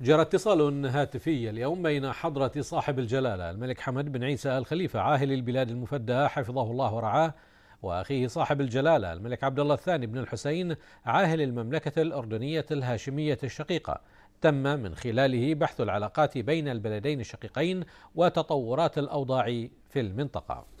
جرى اتصال هاتفي اليوم بين حضرة صاحب الجلالة الملك حمد بن عيسى الخليفة عاهل البلاد المفدى حفظه الله ورعاه وأخيه صاحب الجلالة الملك عبد الله الثاني بن الحسين عاهل المملكة الأردنية الهاشمية الشقيقة تم من خلاله بحث العلاقات بين البلدين الشقيقين وتطورات الأوضاع في المنطقة